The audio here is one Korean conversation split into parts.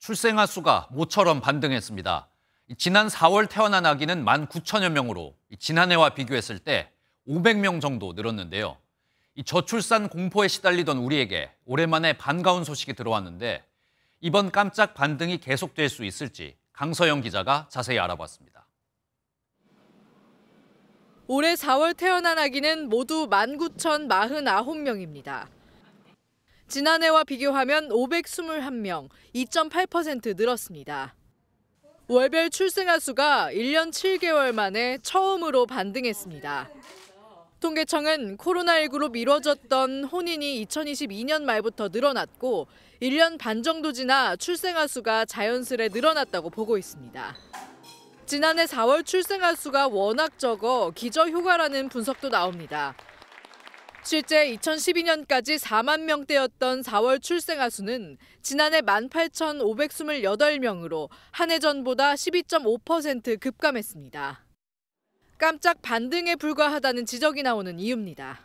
출생아 수가 모처럼 반등했습니다. 지난 4월 태어난 아기는 1만 9천여 명으로 지난해와 비교했을 때 500명 정도 늘었는데요. 저출산 공포에 시달리던 우리에게 오랜만에 반가운 소식이 들어왔는데 이번 깜짝 반등이 계속될 수 있을지 강서영 기자가 자세히 알아봤습니다. 올해 4월 태어난 아기는 모두 19,049명입니다. 지난해와 비교하면 521명, 2.8% 늘었습니다. 월별 출생아 수가 1년 7개월 만에 처음으로 반등했습니다. 통계청은 코로나19로 미뤄졌던 혼인이 2022년 말부터 늘어났고 1년 반 정도 지나 출생아 수가 자연스레 늘어났다고 보고 있습니다. 지난해 4월 출생아 수가 워낙 적어 기저효과라는 분석도 나옵니다. 실제 2012년까지 4만 명대였던 4월 출생아 수는 지난해 18,528명으로 한 해 전보다 12.5% 급감했습니다. 깜짝 반등에 불과하다는 지적이 나오는 이유입니다.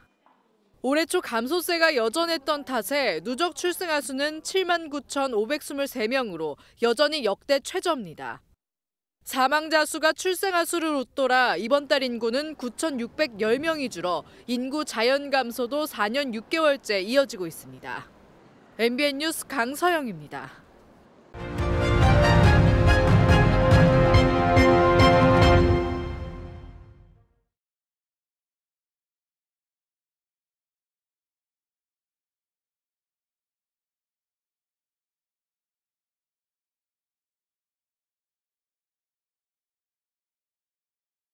올해 초 감소세가 여전했던 탓에 누적 출생아 수는 7만 9,523명으로 여전히 역대 최저입니다. 사망자 수가 출생아 수를 웃돌아 이번 달 인구는 9,610명이 줄어 인구 자연 감소도 4년 6개월째 이어지고 있습니다. MBN 뉴스 강서영입니다.